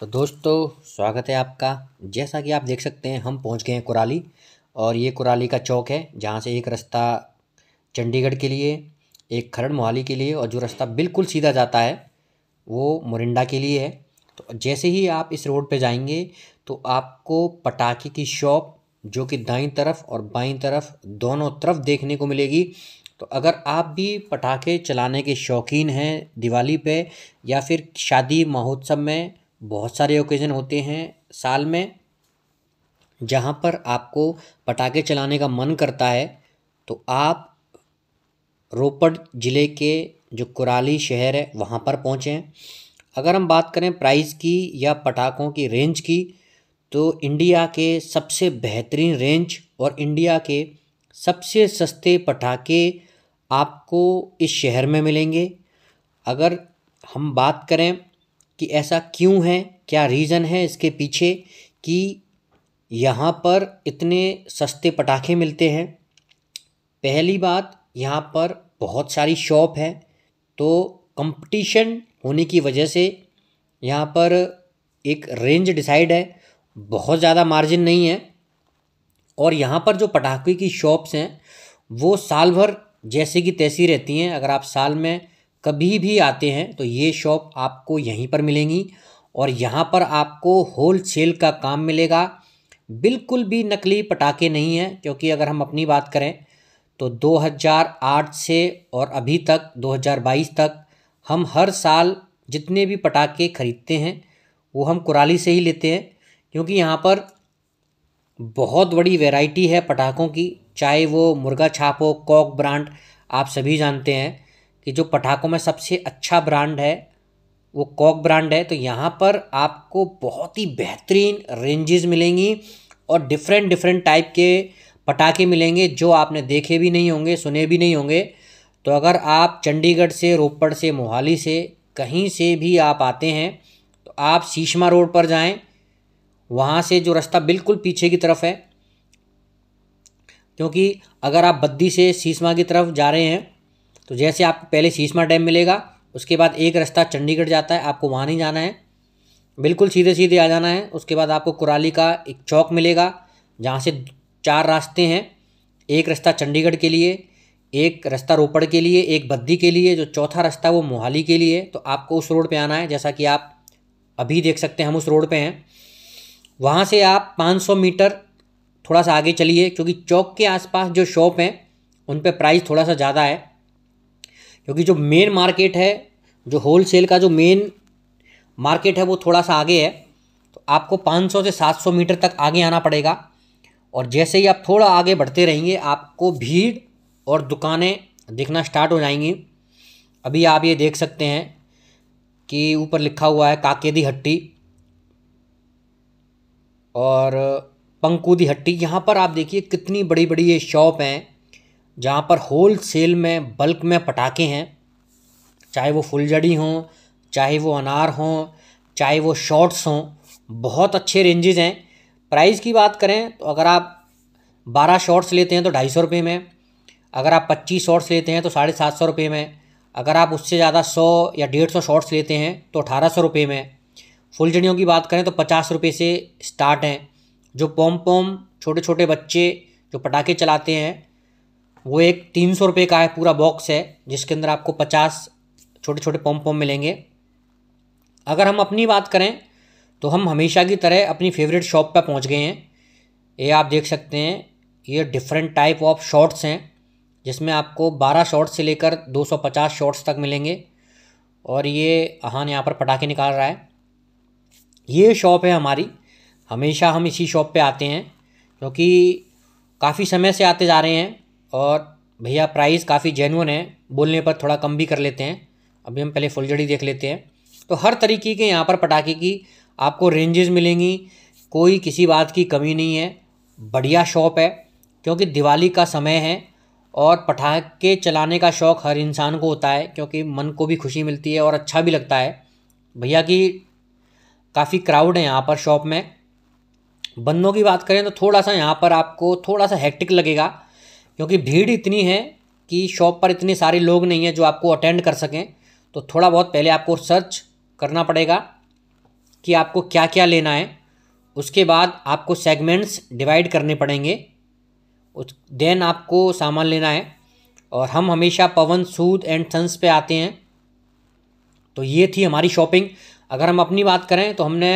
तो दोस्तों स्वागत है आपका जैसा कि आप देख सकते हैं हम पहुंच गए हैं कुराली और ये कुराली का चौक है जहाँ से एक रास्ता चंडीगढ़ के लिए एक खरड़ मोहाली के लिए और जो रास्ता बिल्कुल सीधा जाता है वो मोरिंडा के लिए है तो जैसे ही आप इस रोड पे जाएंगे तो आपको पटाखे की शॉप जो कि दाई तरफ और बाईं तरफ दोनों तरफ देखने को मिलेगी तो अगर आप भी पटाखे चलाने के शौकीन हैं दिवाली पे या फिर शादी महोत्सव में बहुत सारे ओकेज़न होते हैं साल में जहाँ पर आपको पटाखे चलाने का मन करता है तो आप रोपड़ ज़िले के जो कुराली शहर है वहाँ पर पहुँचें अगर हम बात करें प्राइस की या पटाखों की रेंज की तो इंडिया के सबसे बेहतरीन रेंज और इंडिया के सबसे सस्ते पटाखे आपको इस शहर में मिलेंगे अगर हम बात करें कि ऐसा क्यों है क्या रीज़न है इसके पीछे कि यहाँ पर इतने सस्ते पटाखे मिलते हैं पहली बात यहाँ पर बहुत सारी शॉप है तो कंपटीशन होने की वजह से यहाँ पर एक रेंज डिसाइड है बहुत ज़्यादा मार्जिन नहीं है और यहाँ पर जो पटाखे की शॉप्स हैं वो साल भर जैसे कि तैसी रहती हैं अगर आप साल में कभी भी आते हैं तो ये शॉप आपको यहीं पर मिलेंगी और यहाँ पर आपको होल सेल का काम मिलेगा बिल्कुल भी नकली पटाखे नहीं हैं क्योंकि अगर हम अपनी बात करें तो 2008 से और अभी तक 2022 तक हम हर साल जितने भी पटाखे ख़रीदते हैं वो हम कुराली से ही लेते हैं क्योंकि यहाँ पर बहुत बड़ी वैरायटी है पटाखों की चाहे वो मुर्गा छाप हो कॉक ब्रांड आप सभी जानते हैं कि जो पटाखों में सबसे अच्छा ब्रांड है वो कॉक ब्रांड है तो यहाँ पर आपको बहुत ही बेहतरीन रेंजेस मिलेंगी और डिफरेंट डिफरेंट टाइप के पटाखे मिलेंगे जो आपने देखे भी नहीं होंगे सुने भी नहीं होंगे तो अगर आप चंडीगढ़ से रोपड़ से मोहाली से कहीं से भी आप आते हैं तो आप शीशमा रोड पर जाएं वहाँ से जो रास्ता बिल्कुल पीछे की तरफ है क्योंकि अगर आप बद्दी से शीशमा की तरफ जा रहे हैं तो जैसे आपको पहले सीसमा डैम मिलेगा उसके बाद एक रास्ता चंडीगढ़ जाता है आपको वहाँ नहीं जाना है बिल्कुल सीधे सीधे आ जाना है उसके बाद आपको कुराली का एक चौक मिलेगा जहाँ से चार रास्ते हैं एक रास्ता चंडीगढ़ के लिए एक रास्ता रोपड़ के लिए एक बद्दी के लिए जो चौथा रास्ता वो मोहाली के लिए तो आपको उस रोड पे आना है जैसा कि आप अभी देख सकते हैं हम उस रोड पे हैं वहाँ से आप 500 मीटर थोड़ा सा आगे चलिए क्योंकि चौक के आसपास जो शॉप हैं उन पर प्राइस थोड़ा सा ज़्यादा है क्योंकि जो मेन मार्केट है जो होल सेल का जो मेन मार्केट है वो थोड़ा सा आगे है तो आपको 500 से 700 मीटर तक आगे आना पड़ेगा और जैसे ही आप थोड़ा आगे बढ़ते रहेंगे आपको भीड़ और दुकानें दिखना स्टार्ट हो जाएंगी अभी आप ये देख सकते हैं कि ऊपर लिखा हुआ है काकेदी हट्टी और पंकुदी हट्टी यहाँ पर आप देखिए कितनी बड़ी बड़ी ये शॉप हैं जहाँ पर होल सेल में बल्क में पटाखे हैं चाहे वो फुलझड़ी हों चाहे वो अनार हों चाहे वो शॉर्ट्स हों बहुत अच्छे रेंजेज हैं प्राइस की बात करें तो अगर आप बारह शॉर्ट्स लेते हैं तो ढाई सौ रुपये में अगर आप पच्चीस शॉर्ट्स लेते हैं तो साढ़े सात सौ रुपये में अगर आप उससे ज़्यादा सौ या डेढ़ सौ शॉर्ट्स लेते हैं तो अठारह सौ रुपये में फुलझड़ियों की बात करें तो पचास रुपये से स्टार्ट हैं जो पोम पोम छोटे छोटे बच्चे जो पटाखे चलाते हैं वो एक तीन सौ रुपये का है पूरा बॉक्स है जिसके अंदर आपको पचास छोटे छोटे पम्प पम्प मिलेंगे अगर हम अपनी बात करें तो हम हमेशा की तरह अपनी फेवरेट शॉप पर पहुँच गए हैं ये आप देख सकते हैं ये डिफरेंट टाइप ऑफ शॉर्ट्स हैं जिसमें आपको 12 शॉर्ट्स से लेकर 250 शॉर्ट्स तक मिलेंगे और ये अहान यहाँ पर पटाखे निकाल रहा है ये शॉप है हमारी हमेशा हम इसी शॉप पे आते हैं क्योंकि काफ़ी समय से आते जा रहे हैं और भैया प्राइस काफ़ी जेनुअन है बोलने पर थोड़ा कम भी कर लेते हैं अभी हम पहले फुलझड़ी देख लेते हैं तो हर तरीके के यहाँ पर पटाखे की आपको रेंजेस मिलेंगी कोई किसी बात की कमी नहीं है बढ़िया शॉप है क्योंकि दिवाली का समय है और पटाखे चलाने का शौक़ हर इंसान को होता है क्योंकि मन को भी खुशी मिलती है और अच्छा भी लगता है भैया की काफ़ी क्राउड है यहाँ पर शॉप में बंदों की बात करें तो थोड़ा सा यहाँ पर आपको थोड़ा सा हैक्टिक लगेगा क्योंकि भीड़ इतनी है कि शॉप पर इतने सारे लोग नहीं हैं जो आपको अटेंड कर सकें तो थोड़ा बहुत पहले आपको सर्च करना पड़ेगा कि आपको क्या क्या लेना है उसके बाद आपको सेगमेंट्स डिवाइड करने पड़ेंगे उस देन आपको सामान लेना है और हम हमेशा पवन सूद एंड सन्स पे आते हैं तो ये थी हमारी शॉपिंग अगर हम अपनी बात करें तो हमने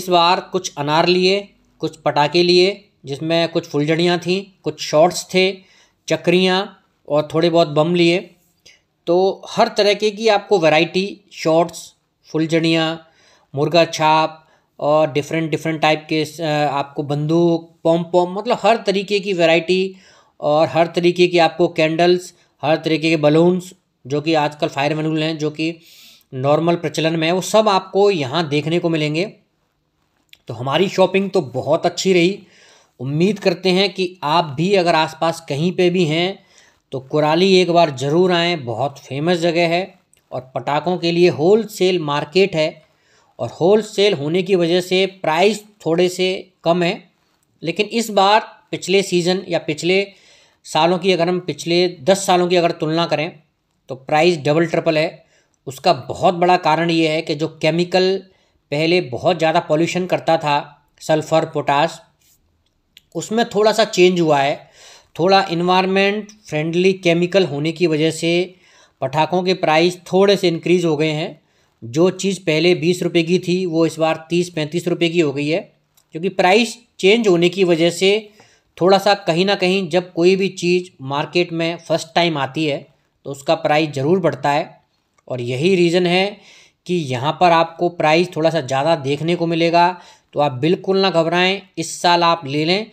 इस बार कुछ अनार लिए कुछ पटाखे लिए जिसमें कुछ फुलझड़ियाँ थीं कुछ शॉर्ट्स थे चक्रियाँ और थोड़े बहुत बम लिए तो हर तरह के की आपको वैरायटी शॉर्ट्स फुलझड़ियाँ मुर्गा छाप और डिफरेंट डिफरेंट टाइप के आपको बंदूक पम पम मतलब हर तरीके की वैरायटी और हर तरीके की आपको कैंडल्स हर तरीके के बलून्स जो कि आजकल फायर मनूल हैं जो कि नॉर्मल प्रचलन में है वो सब आपको यहाँ देखने को मिलेंगे तो हमारी शॉपिंग तो बहुत अच्छी रही उम्मीद करते हैं कि आप भी अगर आसपास कहीं पे भी हैं तो कुराली एक बार ज़रूर आएँ बहुत फेमस जगह है और पटाखों के लिए होल सेल मार्केट है और होल सेल होने की वजह से प्राइस थोड़े से कम है लेकिन इस बार पिछले सीज़न या पिछले सालों की अगर हम पिछले दस सालों की अगर तुलना करें तो प्राइस डबल ट्रिपल है उसका बहुत बड़ा कारण ये है कि जो केमिकल पहले बहुत ज़्यादा पॉल्यूशन करता था सल्फ़र पोटास उसमें थोड़ा सा चेंज हुआ है थोड़ा इन्वायरमेंट फ्रेंडली केमिकल होने की वजह से पटाखों के प्राइस थोड़े से इनक्रीज़ हो गए हैं जो चीज़ पहले बीस रुपये की थी वो इस बार तीस पैंतीस रुपये की हो गई है क्योंकि प्राइस चेंज होने की वजह से थोड़ा सा कहीं ना कहीं जब कोई भी चीज़ मार्केट में फ़र्स्ट टाइम आती है तो उसका प्राइस ज़रूर बढ़ता है और यही रीज़न है कि यहाँ पर आपको प्राइस थोड़ा सा ज़्यादा देखने को मिलेगा तो आप बिल्कुल ना घबराएं इस साल आप ले लें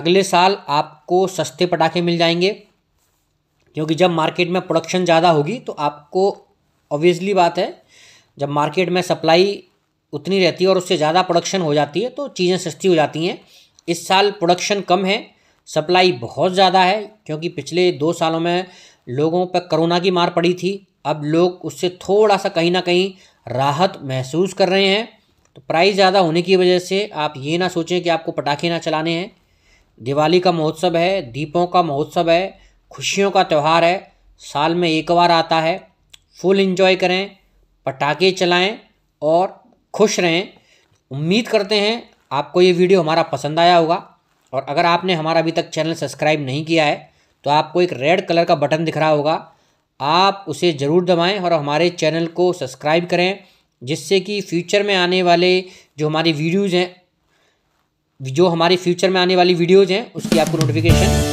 अगले साल आपको सस्ते पटाखे मिल जाएंगे क्योंकि जब मार्केट में प्रोडक्शन ज़्यादा होगी तो आपको ऑब्वियसली बात है जब मार्केट में सप्लाई उतनी रहती है और उससे ज़्यादा प्रोडक्शन हो जाती है तो चीज़ें सस्ती हो जाती हैं इस साल प्रोडक्शन कम है सप्लाई बहुत ज़्यादा है क्योंकि पिछले दो सालों में लोगों पर कोरोना की मार पड़ी थी अब लोग उससे थोड़ा सा कहीं ना कहीं राहत महसूस कर रहे हैं तो प्राइस ज़्यादा होने की वजह से आप ये ना सोचें कि आपको पटाखे ना चलाने हैं दिवाली का महोत्सव है दीपों का महोत्सव है खुशियों का त्यौहार है साल में एक बार आता है फुल इन्जॉय करें पटाखे चलाएँ और खुश रहें उम्मीद करते हैं आपको ये वीडियो हमारा पसंद आया होगा और अगर आपने हमारा अभी तक चैनल सब्सक्राइब नहीं किया है तो आपको एक रेड कलर का बटन दिख रहा होगा आप उसे ज़रूर दबाएं और हमारे चैनल को सब्सक्राइब करें जिससे कि फ्यूचर में आने वाले जो हमारी वीडियोज़ हैं जो हमारे फ्यूचर में आने वाली वीडियोज़ हैं उसकी आपको नोटिफिकेशन